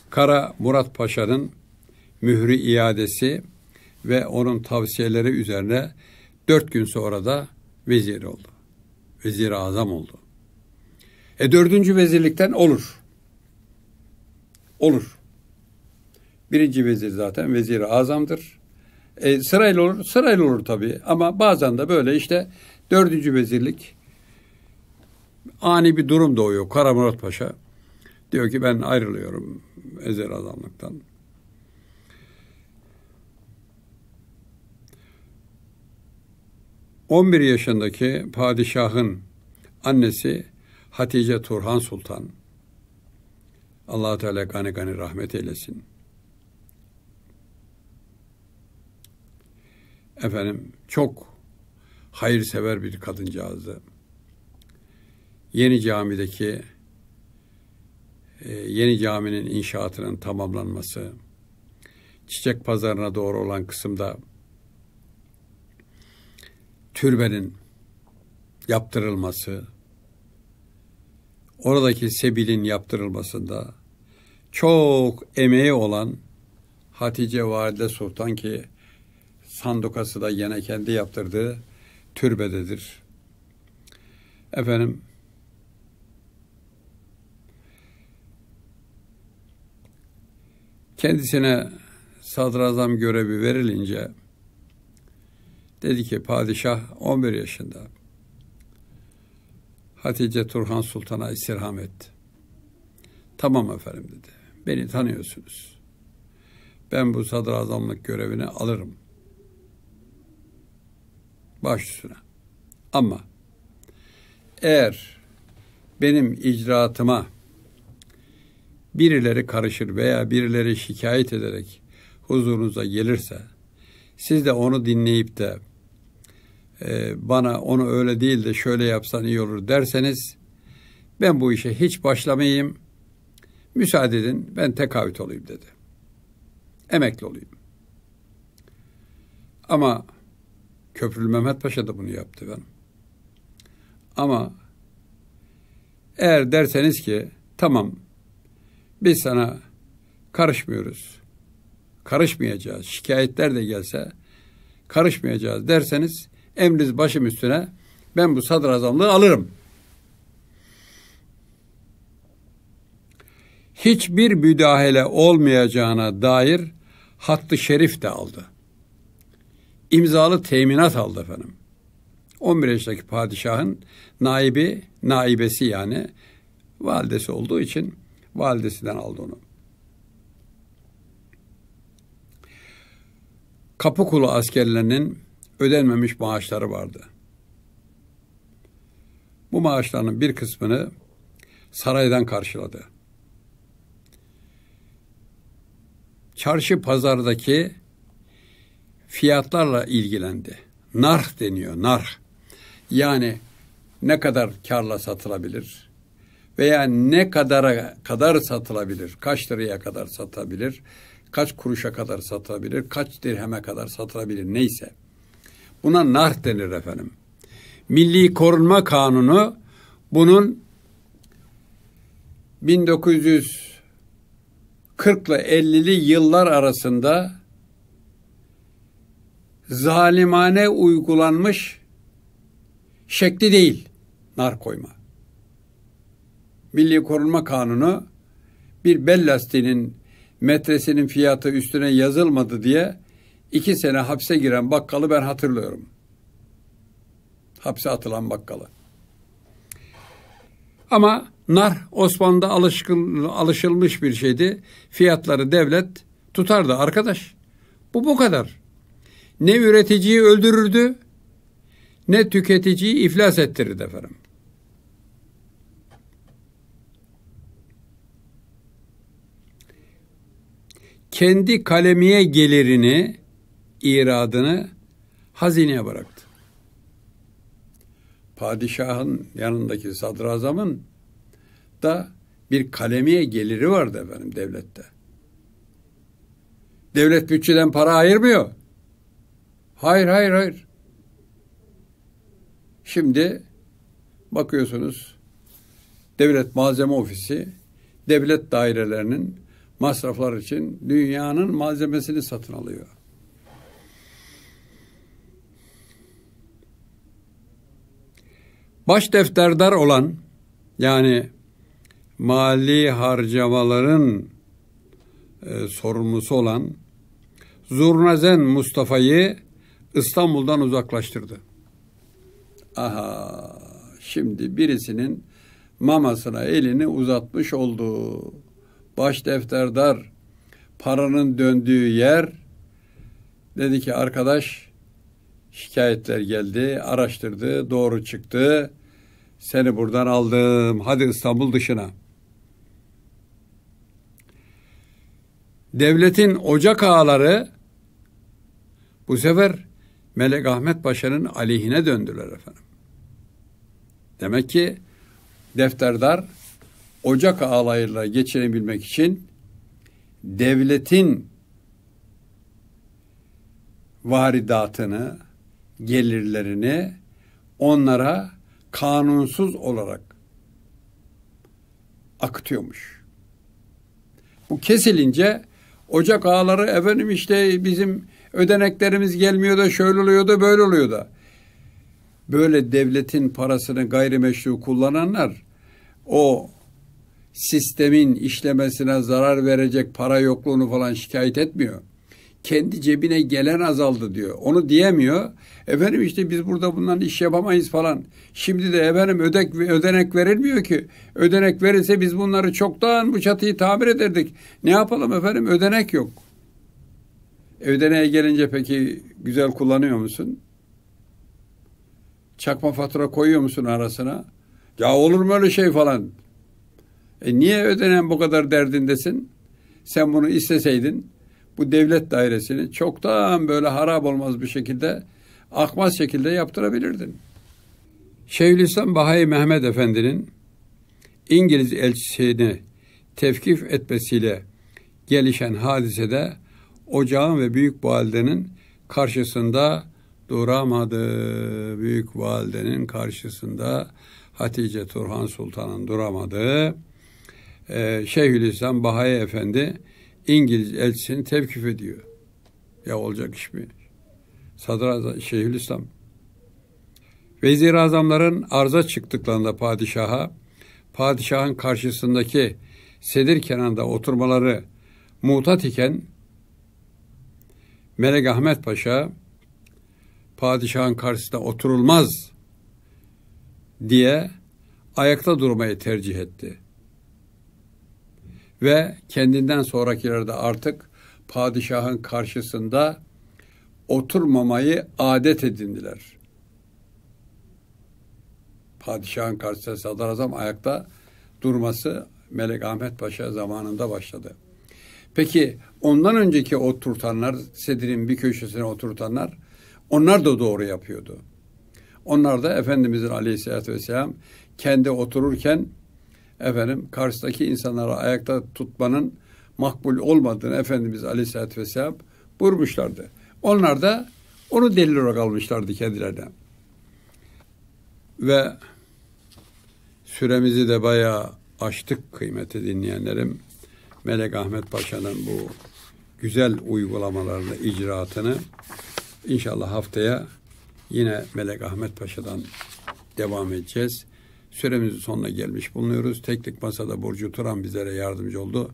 Kara Murat Paşa'nın mührü iadesi ve onun tavsiyeleri üzerine dört gün sonra da vezir oldu. Vezir azam oldu. E dördüncü vezirlikten olur. Olur. Birinci vezir zaten vezir azamdır. E, sırayla olur, sırayla olur tabii. Ama bazen de böyle işte dördüncü vezirlik ani bir durum doğuyor. Kara Murat Paşa diyor ki ben ayrılıyorum ezel adamlıktan. On bir yaşındaki padişahın annesi Hatice Turhan Sultan. Allah Teala gani gani rahmet eylesin. efendim çok hayırsever bir kadıncağızdı. Yeni camideki e, yeni caminin inşaatının tamamlanması, çiçek pazarına doğru olan kısımda türbenin yaptırılması, oradaki sebilin yaptırılmasında çok emeği olan Hatice Valide Sultan ki Sandokası da yine kendi yaptırdığı türbededir. Efendim kendisine sadrazam görevi verilince dedi ki padişah 11 yaşında Hatice Turhan Sultan'a istirham etti. Tamam efendim dedi. Beni tanıyorsunuz. Ben bu sadrazamlık görevini alırım baş üstüne. Ama eğer benim icraatıma birileri karışır veya birileri şikayet ederek huzurunuza gelirse siz de onu dinleyip de e, bana onu öyle değil de şöyle yapsan iyi olur derseniz ben bu işe hiç başlamayayım müsaade edin ben tekavüt olayım dedi. Emekli olayım. Ama Köprülü Mehmet Paşa da bunu yaptı ben. Ama eğer derseniz ki tamam biz sana karışmıyoruz. Karışmayacağız. Şikayetler de gelse karışmayacağız derseniz emriz başım üstüne ben bu sadrazamlığı alırım. Hiçbir müdahale olmayacağına dair hattı şerif de aldı imzalı teminat aldı efendim. 11 yaşındaki padişahın naibi, naibesi yani validesi olduğu için validesinden aldı onu. Kapıkulu askerlerinin ödenmemiş maaşları vardı. Bu maaşların bir kısmını saraydan karşıladı. Çarşı pazardaki fiyatlarla ilgilendi. Narh deniyor, narh. Yani ne kadar karla satılabilir veya ne kadara kadar satılabilir, kaç liraya kadar satabilir? kaç kuruşa kadar satabilir? kaç dirheme kadar satılabilir neyse. Buna narh denir efendim. Milli Korunma Kanunu bunun 1940 ile 50'li yıllar arasında zalimane uygulanmış şekli değil nar koyma. Milli Korunma Kanunu bir bel lastiğinin metresinin fiyatı üstüne yazılmadı diye iki sene hapse giren bakkalı ben hatırlıyorum. Hapse atılan bakkalı. Ama nar Osmanlı'da alışkın, alışılmış bir şeydi. Fiyatları devlet tutardı arkadaş. Bu bu kadar ne üreticiyi öldürürdü ne tüketiciyi iflas ettirirdi efendim. Kendi kalemiye gelirini, iradını hazineye bıraktı. Padişahın yanındaki sadrazamın da bir kalemiye geliri vardı efendim devlette. Devlet bütçeden para ayırmıyor. Hayır, hayır, hayır. Şimdi bakıyorsunuz devlet malzeme ofisi devlet dairelerinin masraflar için dünyanın malzemesini satın alıyor. Baş defterdar olan yani mali harcamaların e, sorumlusu olan Zurnazen Mustafa'yı İstanbul'dan uzaklaştırdı. Aha şimdi birisinin mamasına elini uzatmış oldu. Baş defterdar paranın döndüğü yer dedi ki arkadaş şikayetler geldi araştırdı doğru çıktı seni buradan aldım hadi İstanbul dışına. Devletin ocak ağaları bu sefer Melek Ahmet Paşa'nın aleyhine döndüler efendim. Demek ki defterdar Ocak ağalarıyla geçirebilmek için devletin varidatını, gelirlerini onlara kanunsuz olarak akıtıyormuş. Bu kesilince Ocak ağaları efendim işte bizim Ödeneklerimiz gelmiyor da şöyle oluyor da böyle oluyor da. Böyle devletin parasını gayrimeşru kullananlar o sistemin işlemesine zarar verecek para yokluğunu falan şikayet etmiyor. Kendi cebine gelen azaldı diyor. Onu diyemiyor. Efendim işte biz burada bundan iş yapamayız falan. Şimdi de efendim ödek, ödenek verilmiyor ki. Ödenek verilse biz bunları çoktan bu çatıyı tamir ederdik. Ne yapalım efendim ödenek yok. Ödeneye gelince peki güzel kullanıyor musun? Çakma fatura koyuyor musun arasına? Ya olur mu öyle şey falan? E niye ödenen bu kadar derdindesin? Sen bunu isteseydin bu devlet dairesini çoktan böyle harap olmaz bir şekilde akmaz şekilde yaptırabilirdin. Şeyhülislam Bahai Mehmet Efendi'nin İngiliz elçisini tevkif etmesiyle gelişen hadisede ocağın ve büyük validenin karşısında duramadı. Büyük validenin karşısında Hatice Turhan Sultan'ın duramadığı ee, Şeyhülislam Bahaya Efendi İngiliz elçisini tevkif ediyor. Ya olacak iş mi? Sadrazam Şeyhülislam Vezir azamların arza çıktıklarında padişaha, padişahın karşısındaki sedir kenarında oturmaları mutat iken Melek Ahmet Paşa padişahın karşısında oturulmaz diye ayakta durmayı tercih etti. Ve kendinden sonrakilerde artık padişahın karşısında oturmamayı adet edindiler. Padişahın karşısında sadrazam ayakta durması Melek Ahmet Paşa zamanında başladı. Peki ondan önceki oturtanlar, sedirin bir köşesine oturtanlar onlar da doğru yapıyordu. Onlar da Efendimizin aleyhissalatü vesselam kendi otururken efendim karşıdaki insanları ayakta tutmanın makbul olmadığını Efendimiz aleyhissalatü vesselam vurmuşlardı. Onlar da onu delil olarak almışlardı kendilerine. Ve süremizi de bayağı açtık kıymeti dinleyenlerim. Melek Ahmet Paşa'nın bu güzel uygulamalarını, icraatını inşallah haftaya yine Melek Ahmet Paşa'dan devam edeceğiz. Süremizin sonuna gelmiş bulunuyoruz. Teknik Masada Burcu Turan bizlere yardımcı oldu.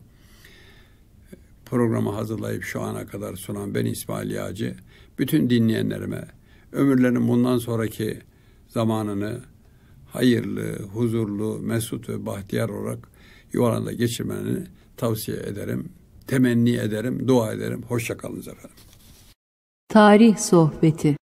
Programı hazırlayıp şu ana kadar sunan ben İsmail Yağcı. Bütün dinleyenlerime ömürlerinin bundan sonraki zamanını hayırlı, huzurlu, mesut ve bahtiyar olarak yuvalarında geçirmeni tavsiye ederim temenni ederim, dua ederim. Hoşçakalınız efendim. Tarih Sohbeti